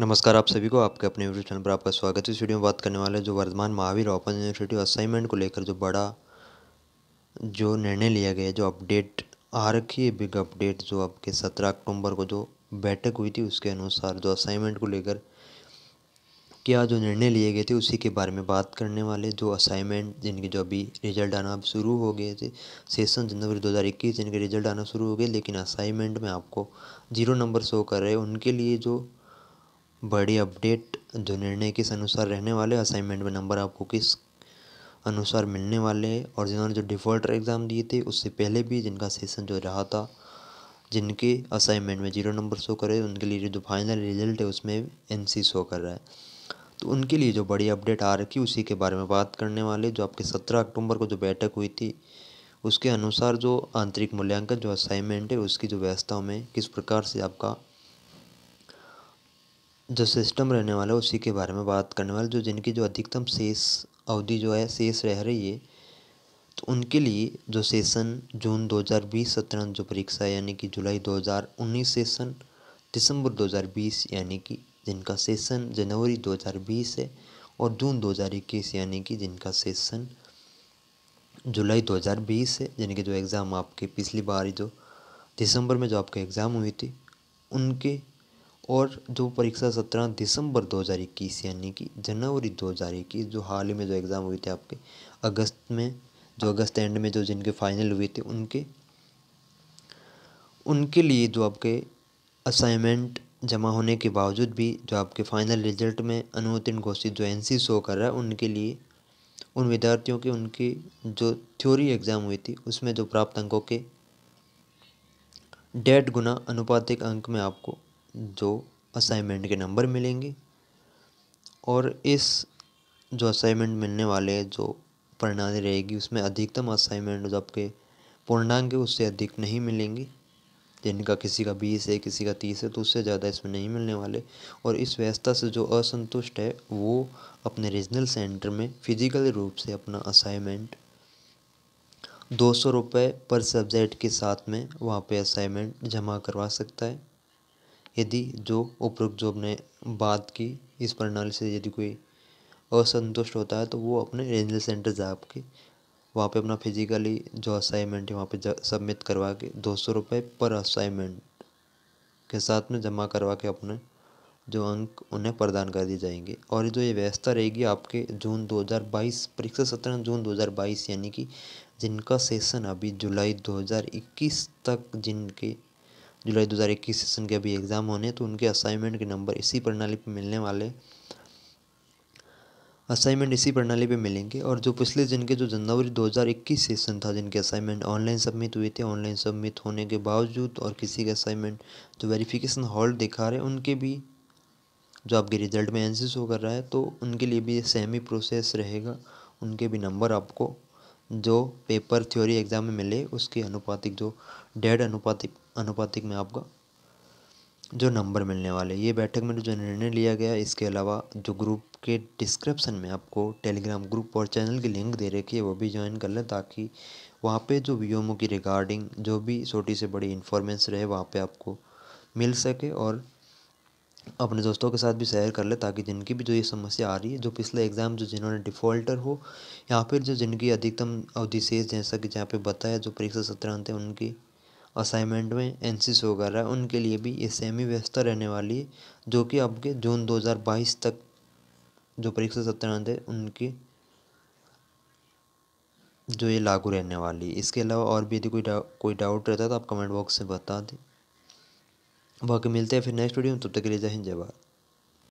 नमस्कार आप सभी को आपके अपने यूट्यूब चैनल पर आपका स्वागत है इस वीडियो में बात करने वाले जो Vardhman Mahaveer Open University assignment को लेकर जो बड़ा जो निर्णय लिया गया जो अपडेट आ रखी है बिग अपडेट जो आपके सत्रह अक्टूबर को जो बैठक हुई थी उसके अनुसार जो असाइनमेंट को लेकर क्या जो निर्णय लिए गए थे उसी के बारे में बात करने वाले जो असाइनमेंट जिनके जो अभी रिजल्ट आना अब शुरू हो गए थे सेशन जनवरी इक्कीस जिनके रिजल्ट आना शुरू हो गए लेकिन असाइनमेंट में आपको जीरो नंबर शो कर रहे उनके लिए जो बड़ी अपडेट जो निर्णय किस अनुसार रहने वाले असाइनमेंट में नंबर आपको किस अनुसार मिलने वाले और जिन्होंने जो डिफ़ॉल्टर एग्ज़ाम दिए थे उससे पहले भी जिनका सेशन जो रहा था जिनके असाइनमेंट में जीरो नंबर शो करे उनके लिए जो फाइनल रिजल्ट है उसमें एन शो कर रहा है तो उनके लिए जो बड़ी अपडेट आ रखी उसी के बारे में बात करने वाले जो आपके सत्रह अक्टूबर को जो बैठक हुई थी उसके अनुसार जो आंतरिक मूल्यांकन जो असाइनमेंट है उसकी जो व्यवस्थाओं में किस प्रकार से आपका जो सिस्टम रहने वाला है उसी के बारे में बात करने वाला जो जिनकी जो अधिकतम शेष अवधि जो है शेष रह रही है तो उनके लिए जो सेशन जून 2020 सत्रह जो परीक्षा यानी कि जुलाई 2019 सेशन दिसंबर 2020 यानी कि जिनका सेशन जनवरी 2020 है और जून 2021 यानी कि जिनका सेशन जुलाई 2020 है कि जो एग्ज़ाम आपके पिछली बार जो दिसंबर में जो आपके एग्ज़ाम हुई थी उनके और जो परीक्षा सत्रह दिसंबर दो हज़ार इक्कीस यानी कि जनवरी दो हज़ार इक्कीस जो हाल ही में जो एग्ज़ाम हुए थे आपके अगस्त में जो अगस्त एंड में जो जिनके फाइनल हुए थे उनके उनके लिए जो आपके असाइनमेंट जमा होने के बावजूद भी जो आपके फाइनल रिजल्ट में अनुत्तीर्ण घोषित जो एन शो कर रहा है उनके लिए उन विद्यार्थियों के उनकी जो थ्योरी एग्ज़ाम हुई थी उसमें जो प्राप्त अंकों के डेढ़ गुना अनुपातिक अंक में आपको जो असाइनमेंट के नंबर मिलेंगे और इस जो असाइनमेंट मिलने वाले जो प्रणाली रहेगी उसमें अधिकतम असाइनमेंट जो आपके पूर्णांक है उससे अधिक नहीं मिलेंगे जिनका किसी का बीस है किसी का तीस है तो उससे ज़्यादा इसमें नहीं मिलने वाले और इस व्यवस्था से जो असंतुष्ट है वो अपने रीजनल सेंटर में फिजिकल रूप से अपना असाइनमेंट दो सौ रुपये पर सब्जेक्ट के साथ में वहाँ पे असाइनमेंट जमा करवा सकता है यदि जो उपरोक्त जो अपने बात की इस प्रणाली से यदि कोई असंतुष्ट होता है तो वो अपने रेंजल सेंटर जा आपके वहाँ पे अपना फिजिकली जो असाइनमेंट है वहाँ पे सबमिट करवा के दो सौ रुपये पर असाइनमेंट के साथ में जमा करवा के अपने जो अंक उन्हें प्रदान कर दिए जाएंगे और जो ये व्यवस्था रहेगी आपके जून 2022 परीक्षा सत्र जून 2022 यानी कि जिनका सेशन अभी जुलाई 2021 तक जिनके जुलाई 2021 सेशन के अभी एग्ज़ाम होने तो उनके असाइनमेंट के नंबर इसी प्रणाली पर मिलने वाले असाइनमेंट इसी प्रणाली पे मिलेंगे और जो पिछले दिन के जो जनवरी 2021 सेशन था जिनके असाइनमेंट ऑनलाइन सबमिट हुए थे ऑनलाइन सबमिट होने के बावजूद और किसी के असाइनमेंट जो वेरिफिकेशन हॉल्ट दिखा रहे उनके भी जो आपके रिजल्ट में एनसीस हो कर रहा है तो उनके लिए भी सेम ही प्रोसेस रहेगा उनके भी नंबर आपको जो पेपर थ्योरी एग्ज़ाम में मिले उसके अनुपातिक जो डेढ़ अनुपातिक अनुपातिक में आपका जो नंबर मिलने वाले ये बैठक में जो निर्णय लिया गया इसके अलावा जो ग्रुप के डिस्क्रिप्शन में आपको टेलीग्राम ग्रुप और चैनल की लिंक दे रखी है वो भी ज्वाइन कर लें ताकि वहाँ पे जो वी की रिगार्डिंग जो भी छोटी से बड़ी इन्फॉर्मेश रहे वहाँ पे आपको मिल सके और अपने दोस्तों के साथ भी शेयर कर ले ताकि जिनकी भी जो ये समस्या आ रही है जो पिछले एग्ज़ाम जो जिन्होंने डिफ़ॉल्टर हो या फिर जो जिनकी अधिकतम अवधिशेष जैसा कि जहाँ पे बताया जो परीक्षा सत्र अंत है उनकी असाइनमेंट में एन सी सी वगैरह उनके लिए भी ये सेमी व्यवस्था रहने वाली है जो कि आपके जून दो हज़ार बाईस तक जो परीक्षा सत्यानंद है उनकी जो ये लागू रहने वाली है इसके अलावा और भी यदि कोई डाउ, कोई डाउट रहता है तो आप कमेंट बॉक्स में बता दें बाकी मिलते हैं फिर नेक्स्ट वीडियो में तब तक के लिए जय हिंद जय भारत